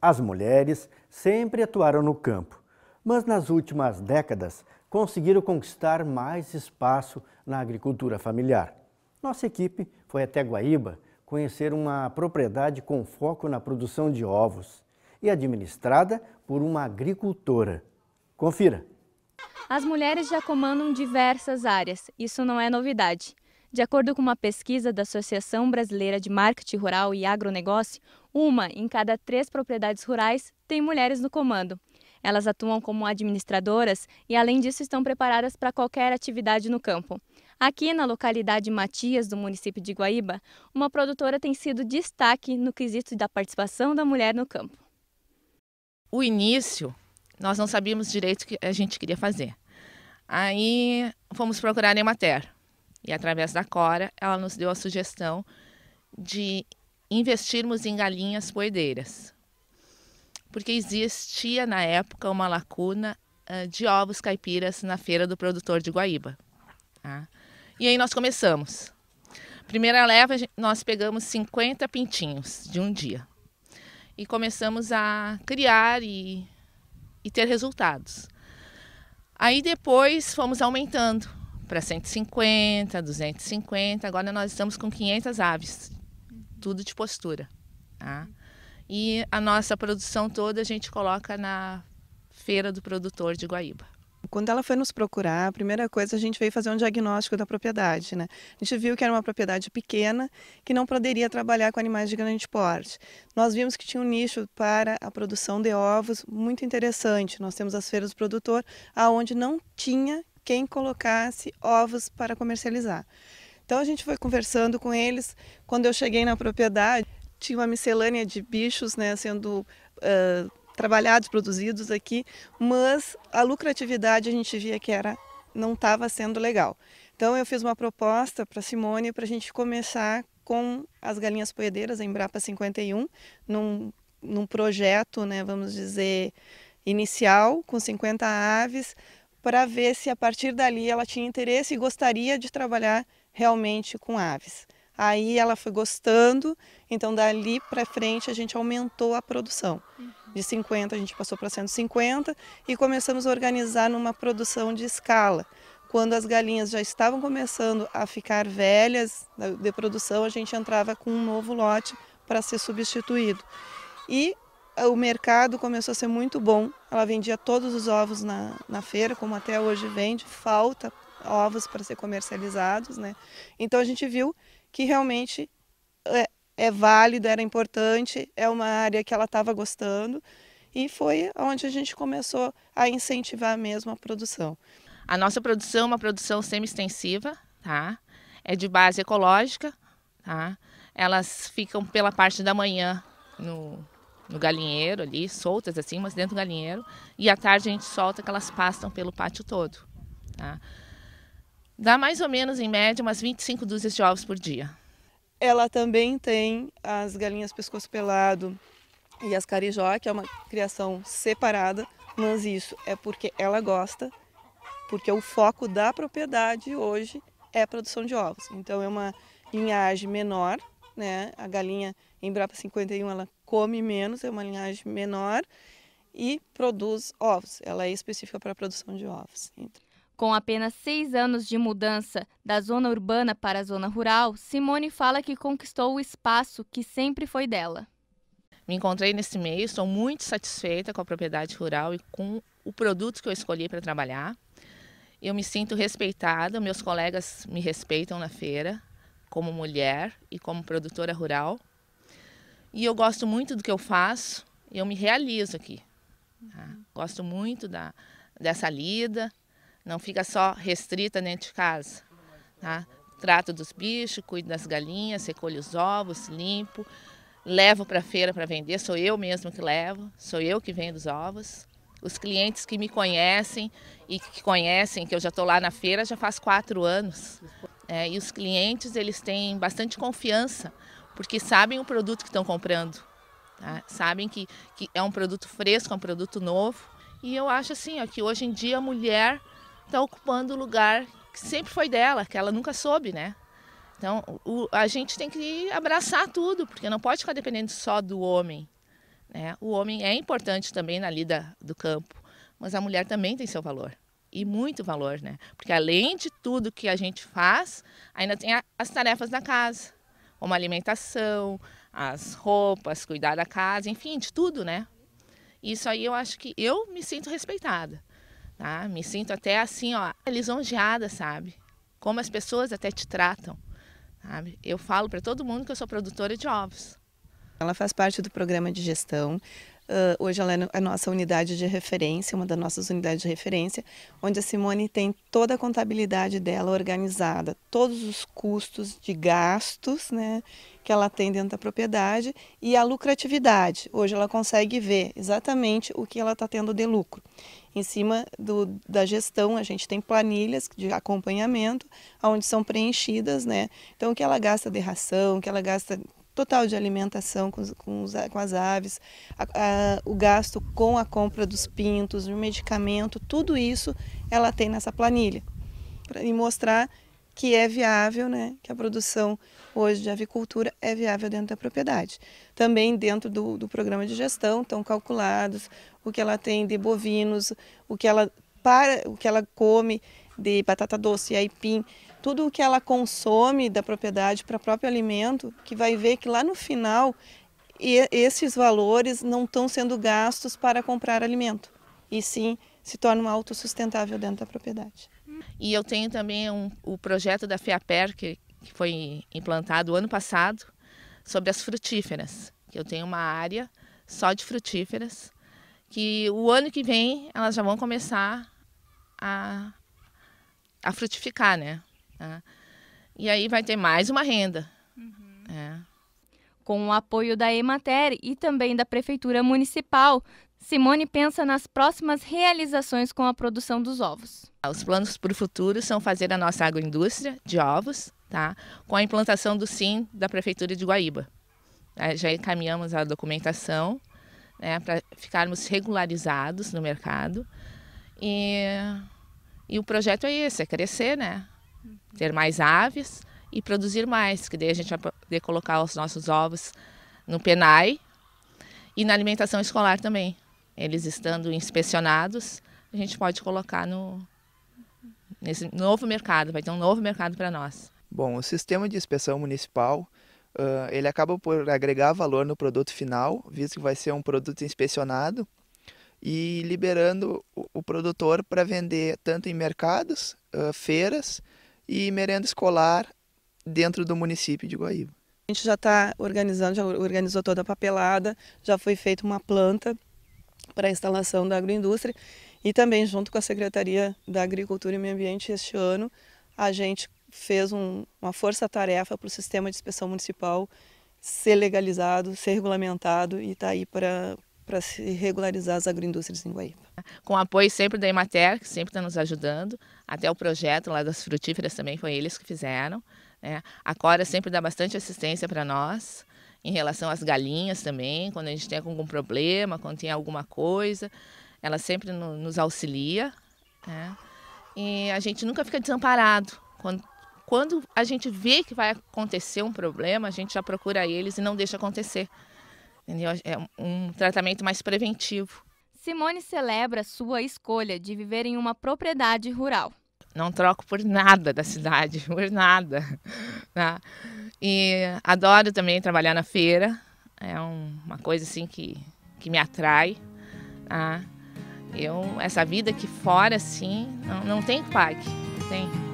As mulheres sempre atuaram no campo, mas nas últimas décadas conseguiram conquistar mais espaço na agricultura familiar. Nossa equipe foi até Guaíba conhecer uma propriedade com foco na produção de ovos e administrada por uma agricultora. Confira. As mulheres já comandam diversas áreas, isso não é novidade. De acordo com uma pesquisa da Associação Brasileira de Marketing Rural e Agronegócio, uma em cada três propriedades rurais tem mulheres no comando. Elas atuam como administradoras e, além disso, estão preparadas para qualquer atividade no campo. Aqui na localidade Matias, do município de Guaíba, uma produtora tem sido destaque no quesito da participação da mulher no campo. O início, nós não sabíamos direito o que a gente queria fazer. Aí fomos procurar a Emater e, através da Cora, ela nos deu a sugestão de investirmos em galinhas poedeiras, porque existia na época uma lacuna uh, de ovos caipiras na feira do produtor de Guaíba. Tá? E aí nós começamos. Primeira leva, nós pegamos 50 pintinhos de um dia e começamos a criar e, e ter resultados. Aí depois fomos aumentando para 150, 250, agora nós estamos com 500 aves tudo de postura. Tá? E a nossa produção toda a gente coloca na feira do produtor de Guaíba. Quando ela foi nos procurar, a primeira coisa a gente veio fazer um diagnóstico da propriedade, né? A gente viu que era uma propriedade pequena que não poderia trabalhar com animais de grande porte. Nós vimos que tinha um nicho para a produção de ovos muito interessante. Nós temos as feiras do produtor, aonde não tinha quem colocasse ovos para comercializar. Então a gente foi conversando com eles. Quando eu cheguei na propriedade, tinha uma miscelânea de bichos né, sendo uh, trabalhados, produzidos aqui, mas a lucratividade a gente via que era não estava sendo legal. Então eu fiz uma proposta para Simone para a gente começar com as galinhas poedeiras, a Embrapa 51, num, num projeto, né, vamos dizer, inicial, com 50 aves, para ver se a partir dali ela tinha interesse e gostaria de trabalhar realmente com aves. Aí ela foi gostando, então dali para frente a gente aumentou a produção. Uhum. De 50 a gente passou para 150 e começamos a organizar numa produção de escala. Quando as galinhas já estavam começando a ficar velhas né, de produção, a gente entrava com um novo lote para ser substituído. E ah, o mercado começou a ser muito bom. Ela vendia todos os ovos na, na feira, como até hoje vende. Falta ovos para ser comercializados, né? Então a gente viu que realmente é, é válido, era importante, é uma área que ela estava gostando e foi onde a gente começou a incentivar mesmo a produção. A nossa produção é uma produção semi-extensiva, tá? É de base ecológica, tá? Elas ficam pela parte da manhã no, no galinheiro ali, soltas assim, mas dentro do galinheiro, e à tarde a gente solta que elas pastam pelo pátio todo, tá? Dá mais ou menos, em média, umas 25 dúzias de ovos por dia. Ela também tem as galinhas pescoço pelado e as carijó, que é uma criação separada, mas isso é porque ela gosta, porque o foco da propriedade hoje é a produção de ovos. Então é uma linhagem menor, né? A galinha embrapa 51 ela come menos, é uma linhagem menor e produz ovos. Ela é específica para a produção de ovos. Então, com apenas seis anos de mudança da zona urbana para a zona rural, Simone fala que conquistou o espaço que sempre foi dela. Me encontrei nesse meio, estou muito satisfeita com a propriedade rural e com o produto que eu escolhi para trabalhar. Eu me sinto respeitada, meus colegas me respeitam na feira, como mulher e como produtora rural. E eu gosto muito do que eu faço, eu me realizo aqui. Tá? Gosto muito da, dessa lida, não fica só restrita dentro de casa. Tá? Trato dos bichos, cuido das galinhas, recolho os ovos, limpo, levo para a feira para vender. Sou eu mesmo que levo, sou eu que vendo os ovos. Os clientes que me conhecem e que conhecem que eu já estou lá na feira já faz quatro anos. É, e os clientes eles têm bastante confiança porque sabem o produto que estão comprando, tá? sabem que, que é um produto fresco, é um produto novo. E eu acho assim ó, que hoje em dia a mulher está ocupando o lugar que sempre foi dela, que ela nunca soube, né? Então, o, a gente tem que abraçar tudo, porque não pode ficar dependendo só do homem. Né? O homem é importante também na lida do campo, mas a mulher também tem seu valor. E muito valor, né? Porque além de tudo que a gente faz, ainda tem a, as tarefas da casa, como alimentação, as roupas, cuidar da casa, enfim, de tudo, né? Isso aí eu acho que eu me sinto respeitada. Tá? Me sinto até assim, ó, lisonjeada, sabe? Como as pessoas até te tratam. Sabe? Eu falo para todo mundo que eu sou produtora de ovos. Ela faz parte do programa de gestão Uh, hoje ela é a nossa unidade de referência, uma das nossas unidades de referência, onde a Simone tem toda a contabilidade dela organizada, todos os custos de gastos né, que ela tem dentro da propriedade e a lucratividade. Hoje ela consegue ver exatamente o que ela está tendo de lucro. Em cima do, da gestão, a gente tem planilhas de acompanhamento, onde são preenchidas, né? Então, o que ela gasta de ração, o que ela gasta total de alimentação com, com, os, com as aves, a, a, o gasto com a compra dos pintos, o medicamento, tudo isso ela tem nessa planilha. Para mostrar que é viável, né, que a produção hoje de avicultura é viável dentro da propriedade. Também dentro do, do programa de gestão estão calculados o que ela tem de bovinos, o que ela para, o que ela come de batata doce e aipim, tudo o que ela consome da propriedade para o próprio alimento, que vai ver que lá no final esses valores não estão sendo gastos para comprar alimento, e sim se tornam autossustentável dentro da propriedade. E eu tenho também um, o projeto da FEAPER, que, que foi implantado ano passado, sobre as frutíferas. Eu tenho uma área só de frutíferas, que o ano que vem elas já vão começar a, a frutificar, né? É. E aí vai ter mais uma renda. Uhum. É. Com o apoio da Emater e também da Prefeitura Municipal, Simone pensa nas próximas realizações com a produção dos ovos. Os planos para o futuro são fazer a nossa agroindústria de ovos, tá? com a implantação do SIM da Prefeitura de Guaíba. É, já encaminhamos a documentação né, para ficarmos regularizados no mercado. E, e o projeto é esse, é crescer, né? ter mais aves e produzir mais, que daí a gente vai poder colocar os nossos ovos no penai e na alimentação escolar também. Eles estando inspecionados, a gente pode colocar no nesse novo mercado, vai ter um novo mercado para nós. Bom, o sistema de inspeção municipal Uh, ele acaba por agregar valor no produto final, visto que vai ser um produto inspecionado e liberando o, o produtor para vender tanto em mercados, uh, feiras e merenda escolar dentro do município de Guaíba. A gente já está organizando, já organizou toda a papelada, já foi feita uma planta para a instalação da agroindústria e também junto com a Secretaria da Agricultura e Meio Ambiente este ano a gente fez um, uma força-tarefa para o sistema de inspeção municipal ser legalizado, ser regulamentado e está aí para para se regularizar as agroindústrias em Guaíba. Com apoio sempre da Emater, que sempre está nos ajudando, até o projeto lá das frutíferas também foi eles que fizeram. Né? A Cora sempre dá bastante assistência para nós, em relação às galinhas também, quando a gente tem algum problema, quando tem alguma coisa, ela sempre no, nos auxilia. Né? E a gente nunca fica desamparado. Quando, quando a gente vê que vai acontecer um problema, a gente já procura eles e não deixa acontecer. Entendeu? É um tratamento mais preventivo. Simone celebra sua escolha de viver em uma propriedade rural não troco por nada da cidade, por nada. Né? E adoro também trabalhar na feira, é um, uma coisa assim que, que me atrai. Né? Eu, essa vida aqui fora, assim, não, não tem pague, não tem.